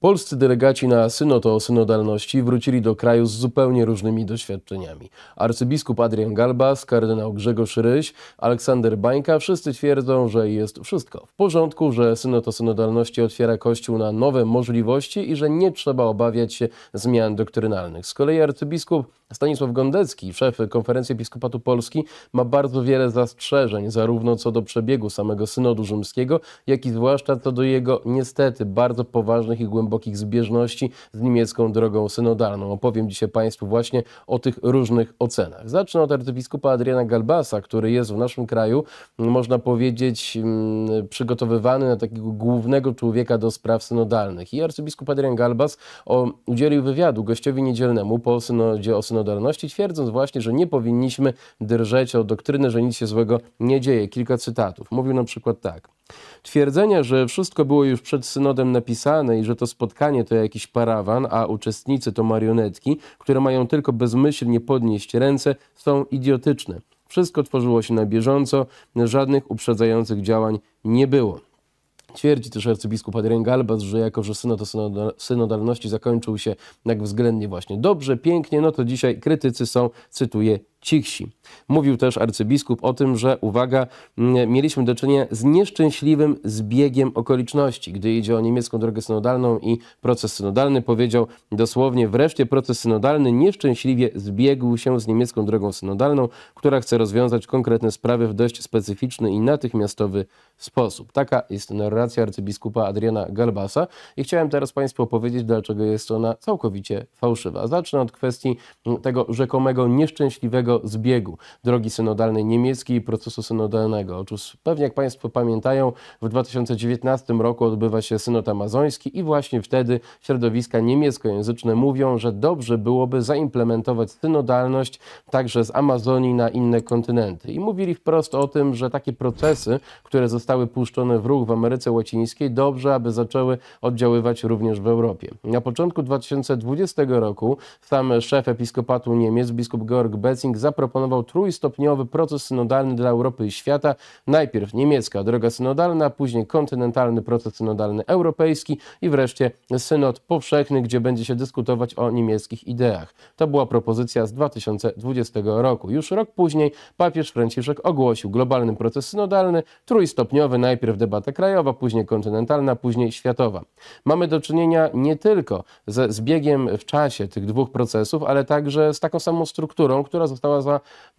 Polscy delegaci na synod o synodalności wrócili do kraju z zupełnie różnymi doświadczeniami. Arcybiskup Adrian Galbas, kardynał Grzegorz Ryś, Aleksander Bańka wszyscy twierdzą, że jest wszystko w porządku, że synod o synodalności otwiera Kościół na nowe możliwości i że nie trzeba obawiać się zmian doktrynalnych. Z kolei arcybiskup Stanisław Gondecki, szef Konferencji Episkopatu Polski, ma bardzo wiele zastrzeżeń zarówno co do przebiegu samego synodu rzymskiego, jak i zwłaszcza co do jego niestety bardzo poważnych i głębokich głębokich zbieżności z niemiecką drogą synodalną. Opowiem dzisiaj Państwu właśnie o tych różnych ocenach. Zacznę od arcybiskupa Adriana Galbasa, który jest w naszym kraju, można powiedzieć, mm, przygotowywany na takiego głównego człowieka do spraw synodalnych. I arcybiskup Adrian Galbas udzielił wywiadu gościowi niedzielnemu po synodzie o synodalności, twierdząc właśnie, że nie powinniśmy drżeć o doktrynę, że nic się złego nie dzieje. Kilka cytatów. Mówił na przykład tak. Twierdzenia, że wszystko było już przed synodem napisane i że to spotkanie to jakiś parawan, a uczestnicy to marionetki, które mają tylko bezmyślnie podnieść ręce, są idiotyczne. Wszystko tworzyło się na bieżąco, żadnych uprzedzających działań nie było. Twierdzi też arcybiskup Adrian Galbas, że jako, że synod o synodalności zakończył się tak względnie właśnie dobrze, pięknie, no to dzisiaj krytycy są, cytuję, cichsi. Mówił też arcybiskup o tym, że uwaga, mieliśmy do czynienia z nieszczęśliwym zbiegiem okoliczności. Gdy idzie o niemiecką drogę synodalną i proces synodalny, powiedział dosłownie, wreszcie proces synodalny nieszczęśliwie zbiegł się z niemiecką drogą synodalną, która chce rozwiązać konkretne sprawy w dość specyficzny i natychmiastowy sposób. Taka jest normalna narracja arcybiskupa Adriana Galbasa i chciałem teraz Państwu opowiedzieć, dlaczego jest ona całkowicie fałszywa. Zacznę od kwestii mm, tego rzekomego nieszczęśliwego zbiegu drogi synodalnej niemieckiej i procesu synodalnego. Otóż pewnie jak Państwo pamiętają, w 2019 roku odbywa się synod amazoński i właśnie wtedy środowiska niemieckojęzyczne mówią, że dobrze byłoby zaimplementować synodalność także z Amazonii na inne kontynenty. I mówili wprost o tym, że takie procesy, które zostały puszczone w ruch w Ameryce Ameryce Łacińskiej, dobrze, aby zaczęły oddziaływać również w Europie. Na początku 2020 roku sam szef episkopatu Niemiec, biskup Georg Betzing, zaproponował trójstopniowy proces synodalny dla Europy i świata. Najpierw niemiecka droga synodalna, później kontynentalny proces synodalny europejski i wreszcie synod powszechny, gdzie będzie się dyskutować o niemieckich ideach. To była propozycja z 2020 roku. Już rok później papież Franciszek ogłosił globalny proces synodalny, trójstopniowy, najpierw debata krajowa, później kontynentalna, później światowa. Mamy do czynienia nie tylko ze zbiegiem w czasie tych dwóch procesów, ale także z taką samą strukturą, która została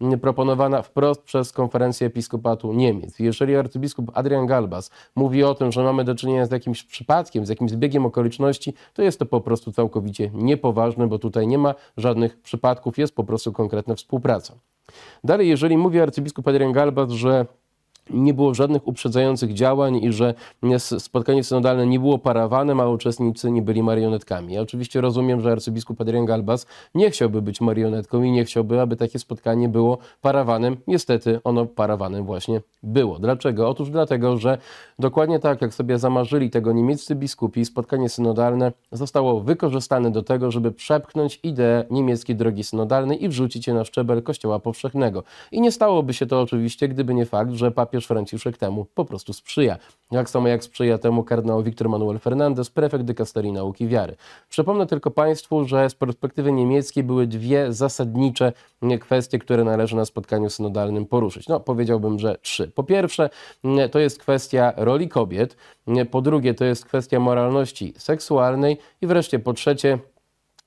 zaproponowana wprost przez konferencję episkopatu Niemiec. Jeżeli arcybiskup Adrian Galbas mówi o tym, że mamy do czynienia z jakimś przypadkiem, z jakimś zbiegiem okoliczności, to jest to po prostu całkowicie niepoważne, bo tutaj nie ma żadnych przypadków, jest po prostu konkretna współpraca. Dalej, jeżeli mówi arcybiskup Adrian Galbas, że nie było żadnych uprzedzających działań i że spotkanie synodalne nie było parawanem, a uczestnicy nie byli marionetkami. Ja oczywiście rozumiem, że arcybiskup Adrian Galbas nie chciałby być marionetką i nie chciałby, aby takie spotkanie było parawanem. Niestety ono parawanem właśnie było. Dlaczego? Otóż dlatego, że dokładnie tak, jak sobie zamarzyli tego niemieccy biskupi, spotkanie synodalne zostało wykorzystane do tego, żeby przepchnąć ideę niemieckiej drogi synodalnej i wrzucić je na szczebel Kościoła Powszechnego. I nie stałoby się to oczywiście, gdyby nie fakt, że papież papież Franciszek temu po prostu sprzyja. Jak samo jak sprzyja temu kardynał Wiktor Manuel Fernandez, prefekt dykasterii nauki wiary. Przypomnę tylko Państwu, że z perspektywy niemieckiej były dwie zasadnicze kwestie, które należy na spotkaniu synodalnym poruszyć. No, powiedziałbym, że trzy. Po pierwsze, to jest kwestia roli kobiet. Po drugie, to jest kwestia moralności seksualnej. I wreszcie po trzecie,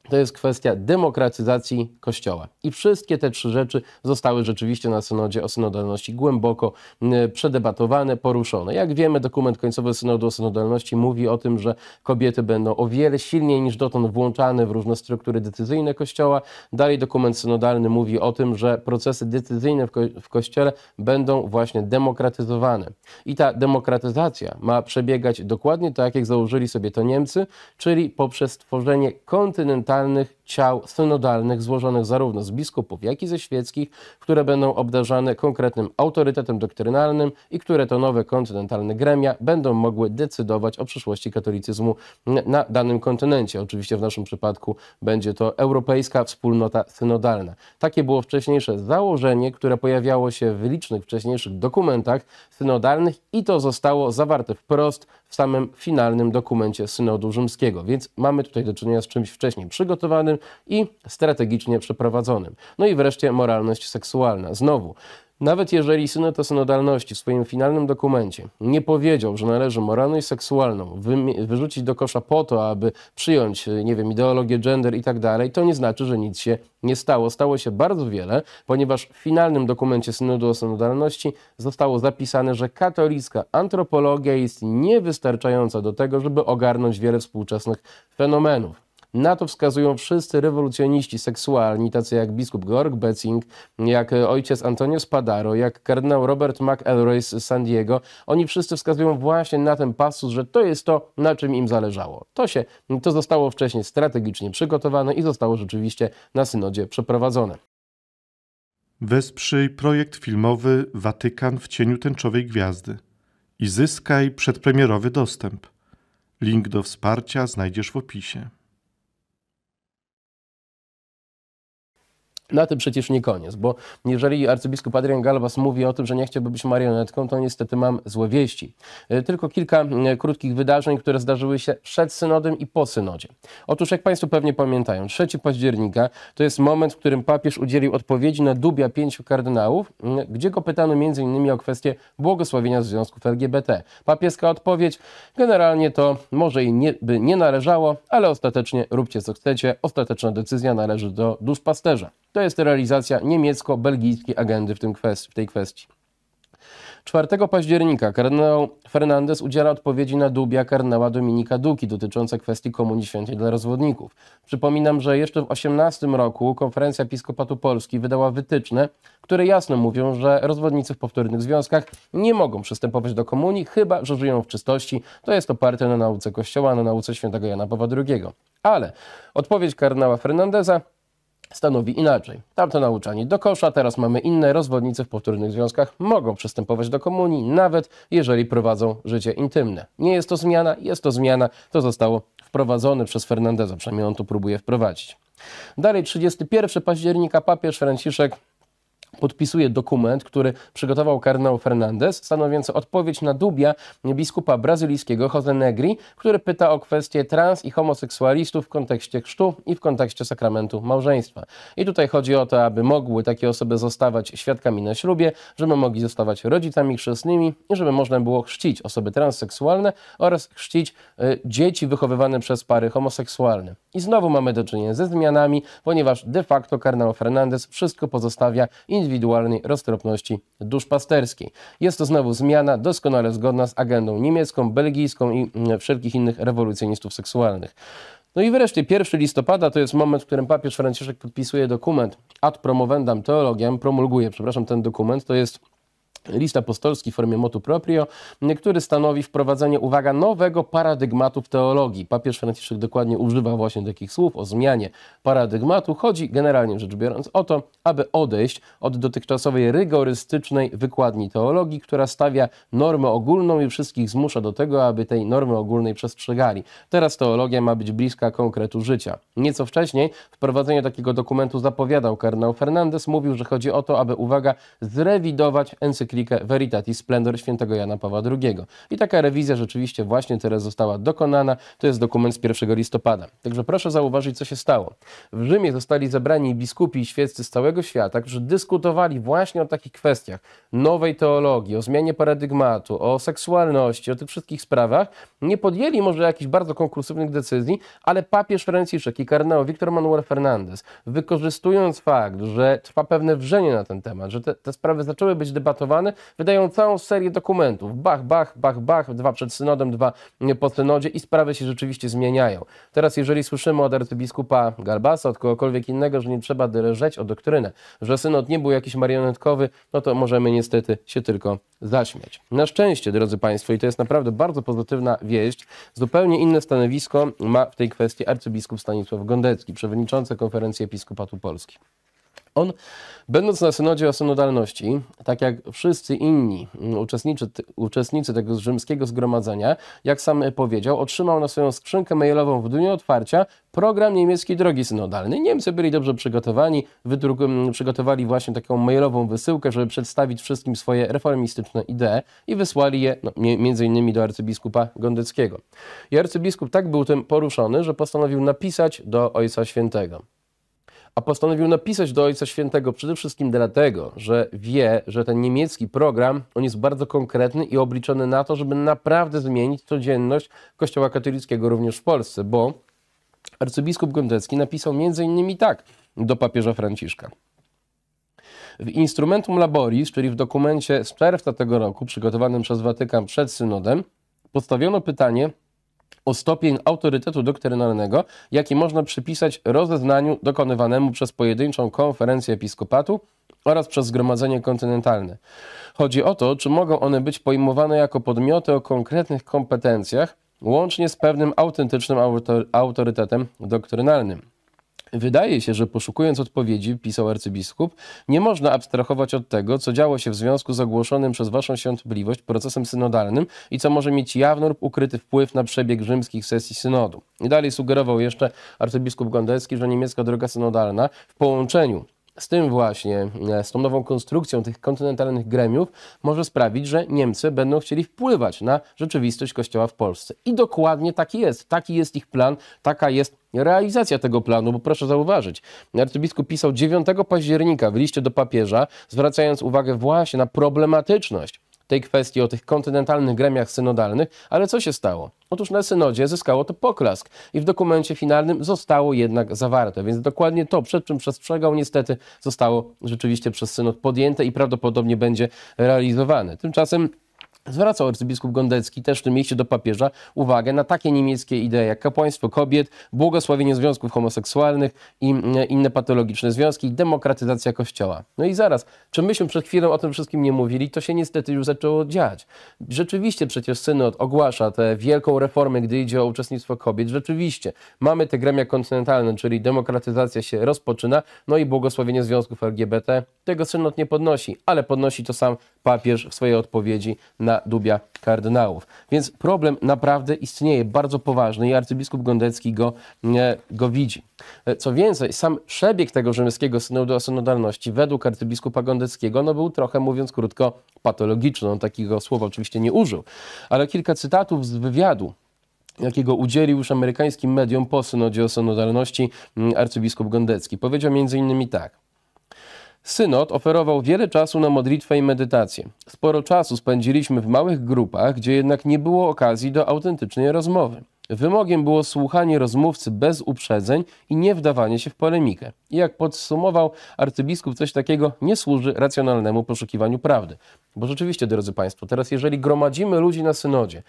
to jest kwestia demokratyzacji Kościoła. I wszystkie te trzy rzeczy zostały rzeczywiście na synodzie o synodalności głęboko mm, przedebatowane, poruszone. Jak wiemy, dokument końcowy synodu o synodalności mówi o tym, że kobiety będą o wiele silniej niż dotąd włączane w różne struktury decyzyjne Kościoła. Dalej dokument synodalny mówi o tym, że procesy decyzyjne w, ko w Kościele będą właśnie demokratyzowane. I ta demokratyzacja ma przebiegać dokładnie tak, jak założyli sobie to Niemcy, czyli poprzez tworzenie kontynentalnych totalnych ciał synodalnych złożonych zarówno z biskupów, jak i ze świeckich, które będą obdarzane konkretnym autorytetem doktrynalnym i które to nowe kontynentalne gremia będą mogły decydować o przyszłości katolicyzmu na danym kontynencie. Oczywiście w naszym przypadku będzie to Europejska Wspólnota Synodalna. Takie było wcześniejsze założenie, które pojawiało się w licznych wcześniejszych dokumentach synodalnych i to zostało zawarte wprost w samym finalnym dokumencie synodu rzymskiego. Więc mamy tutaj do czynienia z czymś wcześniej przygotowanym, i strategicznie przeprowadzonym. No i wreszcie moralność seksualna. Znowu, nawet jeżeli o synodalności w swoim finalnym dokumencie nie powiedział, że należy moralność seksualną wy wyrzucić do kosza po to, aby przyjąć, nie wiem, ideologię gender i tak dalej, to nie znaczy, że nic się nie stało. Stało się bardzo wiele, ponieważ w finalnym dokumencie synodu o synodalności zostało zapisane, że katolicka antropologia jest niewystarczająca do tego, żeby ogarnąć wiele współczesnych fenomenów. Na to wskazują wszyscy rewolucjoniści seksualni, tacy jak biskup Georg Betzing, jak ojciec Antonio Spadaro, jak kardynał Robert McElroy z San Diego. Oni wszyscy wskazują właśnie na ten pasus, że to jest to, na czym im zależało. To się, to zostało wcześniej strategicznie przygotowane i zostało rzeczywiście na synodzie przeprowadzone. Wesprzyj projekt filmowy Watykan w cieniu tęczowej gwiazdy i zyskaj przedpremierowy dostęp. Link do wsparcia znajdziesz w opisie. Na tym przecież nie koniec, bo jeżeli arcybiskup Adrian Galbas mówi o tym, że nie chciałby być marionetką, to niestety mam złe wieści. E, tylko kilka e, krótkich wydarzeń, które zdarzyły się przed synodem i po synodzie. Otóż, jak Państwo pewnie pamiętają, 3 października to jest moment, w którym papież udzielił odpowiedzi na dubia pięciu kardynałów, gdzie go pytano m.in. o kwestię błogosławienia związków LGBT. Papieska odpowiedź, generalnie to może i nie, by nie należało, ale ostatecznie róbcie co chcecie, ostateczna decyzja należy do duszpasterza. To to jest realizacja niemiecko-belgijskiej agendy w, tym kwestii, w tej kwestii. 4 października kardynał Fernandez udziela odpowiedzi na dubia kardynała Dominika Duki dotyczące kwestii Komunii Świętej dla rozwodników. Przypominam, że jeszcze w 18 roku konferencja Episkopatu Polski wydała wytyczne, które jasno mówią, że rozwodnicy w powtórnych związkach nie mogą przystępować do komunii, chyba że żyją w czystości. To jest oparte na nauce Kościoła, na nauce świętego Jana Pawła II. Ale odpowiedź kardynała Fernandeza stanowi inaczej. Tamto nauczanie do kosza, teraz mamy inne, rozwodnicy w powtórnych związkach mogą przystępować do komunii, nawet jeżeli prowadzą życie intymne. Nie jest to zmiana, jest to zmiana, to zostało wprowadzone przez Fernandeza, przynajmniej on to próbuje wprowadzić. Dalej 31 października papież Franciszek podpisuje dokument, który przygotował kardynał Fernandez, stanowiący odpowiedź na dubia biskupa brazylijskiego Jose Negri, który pyta o kwestie trans i homoseksualistów w kontekście chrztu i w kontekście sakramentu małżeństwa. I tutaj chodzi o to, aby mogły takie osoby zostawać świadkami na ślubie, żeby mogli zostawać rodzicami chrzestnymi i żeby można było chrzcić osoby transseksualne oraz chrzcić y, dzieci wychowywane przez pary homoseksualne. I znowu mamy do czynienia ze zmianami, ponieważ de facto kardynał Fernandez wszystko pozostawia in indywidualnej roztropności duszpasterskiej. Jest to znowu zmiana doskonale zgodna z agendą niemiecką, belgijską i mm, wszelkich innych rewolucjonistów seksualnych. No i wreszcie 1 listopada to jest moment, w którym papież Franciszek podpisuje dokument ad promovendam teologiam, promulguje, przepraszam, ten dokument. To jest List apostolski w formie motu proprio, który stanowi wprowadzenie, uwaga, nowego paradygmatu w teologii. Papież Franciszek dokładnie używa właśnie takich słów o zmianie paradygmatu. Chodzi generalnie rzecz biorąc o to, aby odejść od dotychczasowej rygorystycznej wykładni teologii, która stawia normę ogólną i wszystkich zmusza do tego, aby tej normy ogólnej przestrzegali. Teraz teologia ma być bliska konkretu życia. Nieco wcześniej wprowadzenie takiego dokumentu zapowiadał kardynał Fernandez. Mówił, że chodzi o to, aby, uwaga, zrewidować encyklikę encyklikę Veritatis Splendor świętego Jana Pawła II. I taka rewizja rzeczywiście właśnie teraz została dokonana. To jest dokument z 1 listopada. Także proszę zauważyć, co się stało. W Rzymie zostali zebrani biskupi i świeccy z całego świata, którzy dyskutowali właśnie o takich kwestiach nowej teologii, o zmianie paradygmatu, o seksualności, o tych wszystkich sprawach. Nie podjęli może jakichś bardzo konkursywnych decyzji, ale papież Franciszek i kardynał Wiktor Manuel Fernandez, wykorzystując fakt, że trwa pewne wrzenie na ten temat, że te, te sprawy zaczęły być debatowane, wydają całą serię dokumentów. Bach, bach, bach, bach, dwa przed synodem, dwa po synodzie i sprawy się rzeczywiście zmieniają. Teraz jeżeli słyszymy od arcybiskupa Garbasa, od kogokolwiek innego, że nie trzeba drżeć o doktrynę, że synod nie był jakiś marionetkowy, no to możemy niestety się tylko zaśmiać. Na szczęście, drodzy Państwo, i to jest naprawdę bardzo pozytywna wieść, zupełnie inne stanowisko ma w tej kwestii arcybiskup Stanisław Gondecki, przewodniczący konferencji Episkopatu Polski. On, będąc na synodzie o synodalności, tak jak wszyscy inni uczestniczy, uczestnicy tego rzymskiego zgromadzenia, jak sam powiedział, otrzymał na swoją skrzynkę mailową w dniu otwarcia program niemieckiej drogi synodalnej. Niemcy byli dobrze przygotowani, wydruk, przygotowali właśnie taką mailową wysyłkę, żeby przedstawić wszystkim swoje reformistyczne idee i wysłali je no, między innymi do arcybiskupa Gondeckiego. I arcybiskup tak był tym poruszony, że postanowił napisać do Ojca Świętego a postanowił napisać do Ojca Świętego przede wszystkim dlatego, że wie, że ten niemiecki program, on jest bardzo konkretny i obliczony na to, żeby naprawdę zmienić codzienność Kościoła katolickiego również w Polsce, bo arcybiskup Gądecki napisał m.in. tak do papieża Franciszka. W Instrumentum Laboris, czyli w dokumencie z czerwca tego roku, przygotowanym przez Watykan przed synodem, postawiono pytanie, o stopień autorytetu doktrynalnego, jaki można przypisać rozeznaniu dokonywanemu przez pojedynczą konferencję episkopatu oraz przez Zgromadzenie Kontynentalne. Chodzi o to, czy mogą one być pojmowane jako podmioty o konkretnych kompetencjach, łącznie z pewnym autentycznym autorytetem doktrynalnym. Wydaje się, że poszukując odpowiedzi, pisał arcybiskup, nie można abstrahować od tego, co działo się w związku z ogłoszonym przez Waszą Świątobliwość procesem synodalnym i co może mieć jawny lub ukryty wpływ na przebieg rzymskich sesji synodu. I dalej sugerował jeszcze arcybiskup Gondelski, że niemiecka droga synodalna w połączeniu z tym właśnie, e, z tą nową konstrukcją tych kontynentalnych gremiów może sprawić, że Niemcy będą chcieli wpływać na rzeczywistość Kościoła w Polsce. I dokładnie taki jest. Taki jest ich plan, taka jest realizacja tego planu, bo proszę zauważyć, arcybiskup pisał 9 października w liście do papieża, zwracając uwagę właśnie na problematyczność tej kwestii, o tych kontynentalnych gremiach synodalnych, ale co się stało? Otóż na synodzie zyskało to poklask i w dokumencie finalnym zostało jednak zawarte, więc dokładnie to, przed czym przestrzegał, niestety zostało rzeczywiście przez synod podjęte i prawdopodobnie będzie realizowane. Tymczasem Zwracał arcybiskup Gondecki też w tym mieście do papieża uwagę na takie niemieckie idee jak kapłaństwo kobiet, błogosławienie związków homoseksualnych i e, inne patologiczne związki, demokratyzacja kościoła. No i zaraz, czy myśmy przed chwilą o tym wszystkim nie mówili, to się niestety już zaczęło dziać. Rzeczywiście przecież synod ogłasza tę wielką reformę, gdy idzie o uczestnictwo kobiet. Rzeczywiście mamy te gremia kontynentalne, czyli demokratyzacja się rozpoczyna, no i błogosławienie związków LGBT. Tego synod nie podnosi, ale podnosi to sam papież w swojej odpowiedzi na Dubia kardynałów. Więc problem naprawdę istnieje, bardzo poważny i arcybiskup Gondecki go, e, go widzi. E, co więcej, sam przebieg tego rzymskiego synodu o synodalności według arcybiskupa Gondeckiego no był trochę, mówiąc krótko, patologiczny. On takiego słowa oczywiście nie użył, ale kilka cytatów z wywiadu jakiego udzielił już amerykańskim mediom po synodzie o synodalności mm, arcybiskup Gondecki. Powiedział m.in. tak. Synod oferował wiele czasu na modlitwę i medytację. Sporo czasu spędziliśmy w małych grupach, gdzie jednak nie było okazji do autentycznej rozmowy. Wymogiem było słuchanie rozmówcy bez uprzedzeń i nie wdawanie się w polemikę. I jak podsumował arcybiskup, coś takiego nie służy racjonalnemu poszukiwaniu prawdy. Bo rzeczywiście, drodzy Państwo, teraz jeżeli gromadzimy ludzi na synodzie,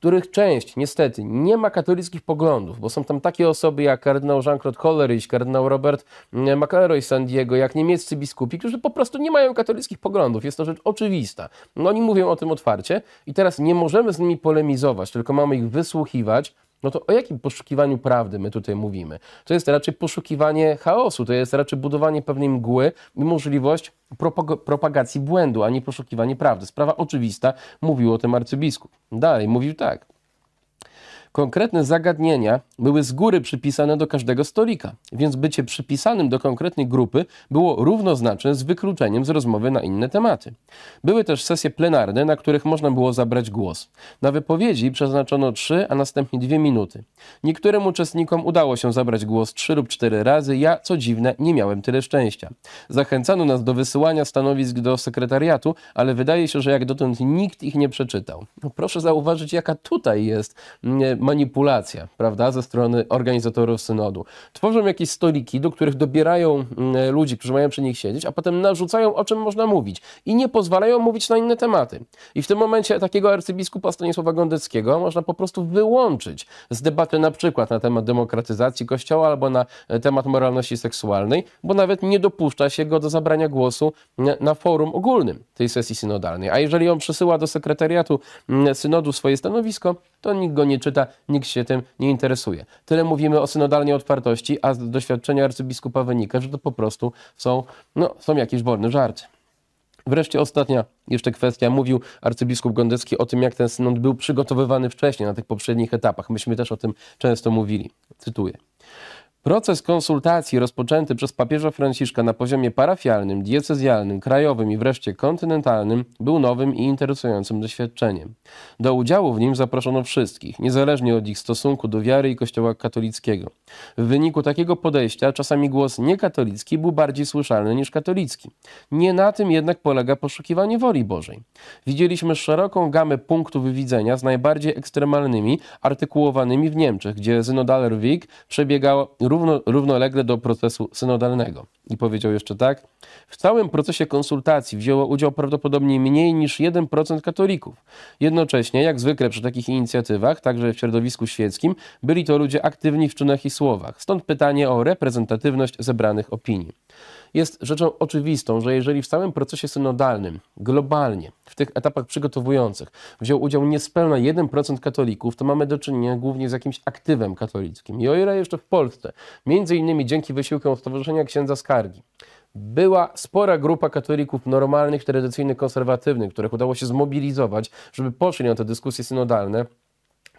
których część niestety nie ma katolickich poglądów, bo są tam takie osoby jak kardynał Jean-Claude Coleridge, kardynał Robert mm, McElroy San Diego, jak niemieccy biskupi, którzy po prostu nie mają katolickich poglądów. Jest to rzecz oczywista. No, oni mówią o tym otwarcie i teraz nie możemy z nimi polemizować, tylko mamy ich wysłuchiwać, no to o jakim poszukiwaniu prawdy my tutaj mówimy? To jest raczej poszukiwanie chaosu, to jest raczej budowanie pewnej mgły i możliwość propag propagacji błędu, a nie poszukiwanie prawdy. Sprawa oczywista, mówił o tym arcybiskup. Dalej, mówił tak. Konkretne zagadnienia były z góry przypisane do każdego stolika, więc bycie przypisanym do konkretnej grupy było równoznaczne z wykluczeniem z rozmowy na inne tematy. Były też sesje plenarne, na których można było zabrać głos. Na wypowiedzi przeznaczono 3, a następnie 2 minuty. Niektórym uczestnikom udało się zabrać głos 3 lub 4 razy, ja, co dziwne, nie miałem tyle szczęścia. Zachęcano nas do wysyłania stanowisk do sekretariatu, ale wydaje się, że jak dotąd nikt ich nie przeczytał. No, proszę zauważyć, jaka tutaj jest mm, manipulacja, prawda, ze strony organizatorów synodu. Tworzą jakieś stoliki, do których dobierają mm, ludzi, którzy mają przy nich siedzieć, a potem narzucają, o czym można mówić i nie pozwalają mówić na inne tematy. I w tym momencie takiego arcybiskupa Stanisława gondyckiego można po prostu wyłączyć z debaty na przykład na temat demokratyzacji kościoła albo na e, temat moralności seksualnej, bo nawet nie dopuszcza się go do zabrania głosu na forum ogólnym tej sesji synodalnej. A jeżeli on przysyła do sekretariatu synodu swoje stanowisko, to nikt go nie czyta, nikt się tym nie interesuje. Tyle mówimy o synodalnej otwartości, a z doświadczenia arcybiskupa wynika, że to po prostu są, no, są jakieś wolne żarty. Wreszcie ostatnia jeszcze kwestia. Mówił arcybiskup Gondecki o tym, jak ten synod był przygotowywany wcześniej, na tych poprzednich etapach. Myśmy też o tym często mówili. Cytuję. Proces konsultacji rozpoczęty przez papieża Franciszka na poziomie parafialnym, diecezjalnym, krajowym i wreszcie kontynentalnym był nowym i interesującym doświadczeniem. Do udziału w nim zaproszono wszystkich, niezależnie od ich stosunku do wiary i Kościoła katolickiego. W wyniku takiego podejścia czasami głos niekatolicki był bardziej słyszalny niż katolicki. Nie na tym jednak polega poszukiwanie woli Bożej. Widzieliśmy szeroką gamę punktów widzenia z najbardziej ekstremalnymi, artykułowanymi w Niemczech, gdzie Synodal przebiegał. przebiegała równo, równolegle do procesu synodalnego. I powiedział jeszcze tak: W całym procesie konsultacji wzięło udział prawdopodobnie mniej niż 1% katolików. Jednocześnie, jak zwykle przy takich inicjatywach, także w środowisku świeckim, byli to ludzie aktywni w czynach i słowach. Stąd pytanie o reprezentatywność zebranych opinii. Jest rzeczą oczywistą, że jeżeli w całym procesie synodalnym, globalnie, w tych etapach przygotowujących wziął udział niespełna 1% katolików, to mamy do czynienia głównie z jakimś aktywem katolickim. I o ile jeszcze w Polsce między innymi dzięki wysiłkom Stowarzyszenia Księdza Skargi. Była spora grupa katolików normalnych, tradycyjnych, konserwatywnych, których udało się zmobilizować, żeby poszli na te dyskusje synodalne.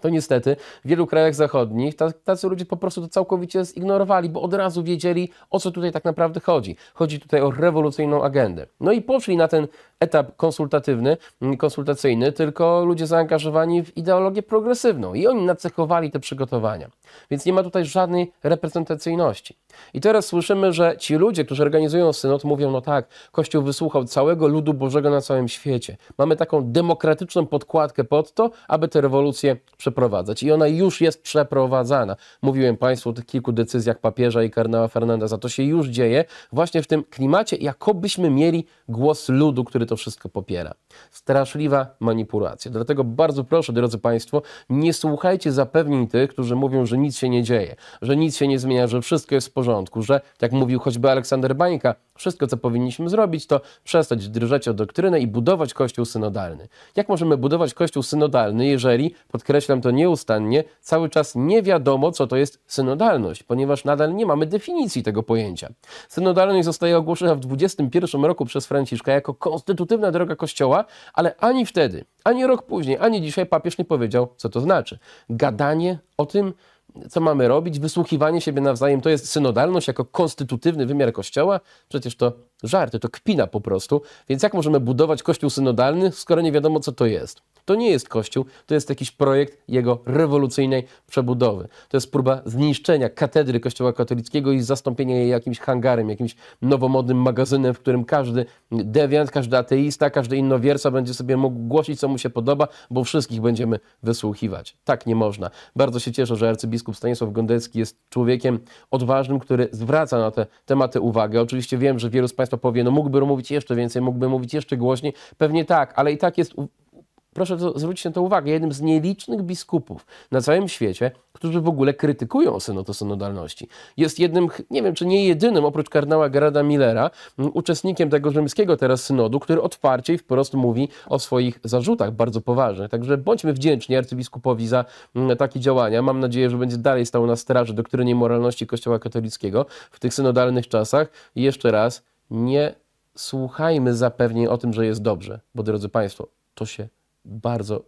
To niestety w wielu krajach zachodnich tacy ludzie po prostu to całkowicie zignorowali, bo od razu wiedzieli, o co tutaj tak naprawdę chodzi. Chodzi tutaj o rewolucyjną agendę. No i poszli na ten etap konsultatywny, mm, konsultacyjny, tylko ludzie zaangażowani w ideologię progresywną i oni nacechowali te przygotowania. Więc nie ma tutaj żadnej reprezentacyjności. I teraz słyszymy, że ci ludzie, którzy organizują synod, mówią: No tak, Kościół wysłuchał całego ludu Bożego na całym świecie. Mamy taką demokratyczną podkładkę pod to, aby tę rewolucję przeprowadzać. I ona już jest przeprowadzana. Mówiłem Państwu o tych kilku decyzjach papieża i Fernanda za To się już dzieje właśnie w tym klimacie, jakobyśmy mieli głos ludu, który to wszystko popiera. Straszliwa manipulacja. Dlatego bardzo proszę, drodzy Państwo, nie słuchajcie zapewnień tych, którzy mówią, że nic się nie dzieje, że nic się nie zmienia, że wszystko jest w porządku, że, jak mówił choćby Aleksander Bańka, wszystko, co powinniśmy zrobić, to przestać drżeć o doktrynę i budować Kościół synodalny. Jak możemy budować Kościół synodalny, jeżeli, podkreślam to nieustannie, cały czas nie wiadomo, co to jest synodalność, ponieważ nadal nie mamy definicji tego pojęcia. Synodalność zostaje ogłoszona w 21 roku przez Franciszka jako konstytucja konstytutywna droga Kościoła, ale ani wtedy, ani rok później, ani dzisiaj papież nie powiedział, co to znaczy. Gadanie o tym, co mamy robić, wysłuchiwanie siebie nawzajem, to jest synodalność jako konstytutywny wymiar Kościoła? Przecież to żarty, to kpina po prostu. Więc jak możemy budować Kościół synodalny, skoro nie wiadomo, co to jest? To nie jest Kościół, to jest jakiś projekt jego rewolucyjnej przebudowy. To jest próba zniszczenia katedry Kościoła katolickiego i zastąpienia jej jakimś hangarem, jakimś nowomodnym magazynem, w którym każdy dewiant, każdy ateista, każdy innowierca będzie sobie mógł głosić, co mu się podoba, bo wszystkich będziemy wysłuchiwać. Tak nie można. Bardzo się cieszę, że arcybiskup Stanisław Gondecki jest człowiekiem odważnym, który zwraca na te tematy uwagę. Oczywiście wiem, że wielu z Państwa powie, no mógłby mówić jeszcze więcej, mógłby mówić jeszcze głośniej. Pewnie tak, ale i tak jest proszę to, zwrócić na to uwagę, jednym z nielicznych biskupów na całym świecie, którzy w ogóle krytykują synod synodalności. Jest jednym, nie wiem czy nie jedynym, oprócz kardynała Gerarda Millera, uczestnikiem tego rzymskiego teraz synodu, który otwarcie i wprost mówi o swoich zarzutach bardzo poważnych. Także bądźmy wdzięczni arcybiskupowi za takie działania. Mam nadzieję, że będzie dalej stał na straży doktrynie moralności Kościoła katolickiego w tych synodalnych czasach. I jeszcze raz, nie słuchajmy zapewnień o tym, że jest dobrze, bo drodzy Państwo, to się bardzo,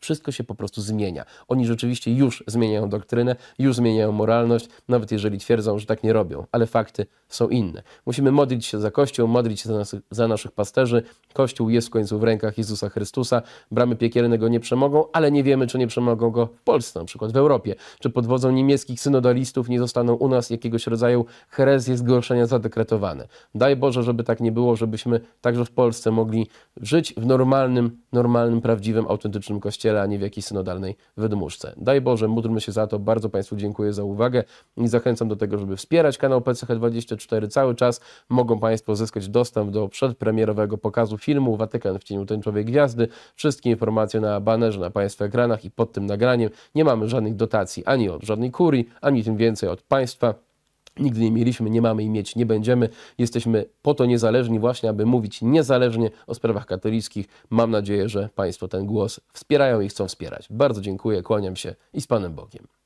wszystko się po prostu zmienia. Oni rzeczywiście już zmieniają doktrynę, już zmieniają moralność, nawet jeżeli twierdzą, że tak nie robią, ale fakty są inne. Musimy modlić się za Kościół, modlić się za, nas, za naszych pasterzy. Kościół jest w końcu w rękach Jezusa Chrystusa. Bramy piekielne go nie przemogą, ale nie wiemy, czy nie przemogą go w Polsce, na przykład w Europie, czy pod wodzą niemieckich synodalistów nie zostaną u nas jakiegoś rodzaju herezje zgorszenia zadekretowane. Daj Boże, żeby tak nie było, żebyśmy także w Polsce mogli żyć w normalnym, normalnym prawie prawdziwym, autentycznym kościele, a nie w jakiejś synodalnej wydmuszce. Daj Boże, módlmy się za to. Bardzo Państwu dziękuję za uwagę i zachęcam do tego, żeby wspierać kanał PCH24 cały czas. Mogą Państwo zyskać dostęp do przedpremierowego pokazu filmu Watykan w cieniu Tęczowej Gwiazdy. Wszystkie informacje na banerze, na Państwa ekranach i pod tym nagraniem. Nie mamy żadnych dotacji ani od żadnej kurii, ani tym więcej od Państwa. Nigdy nie mieliśmy, nie mamy i mieć nie będziemy. Jesteśmy po to niezależni właśnie, aby mówić niezależnie o sprawach katolickich. Mam nadzieję, że Państwo ten głos wspierają i chcą wspierać. Bardzo dziękuję, kłaniam się i z Panem Bogiem.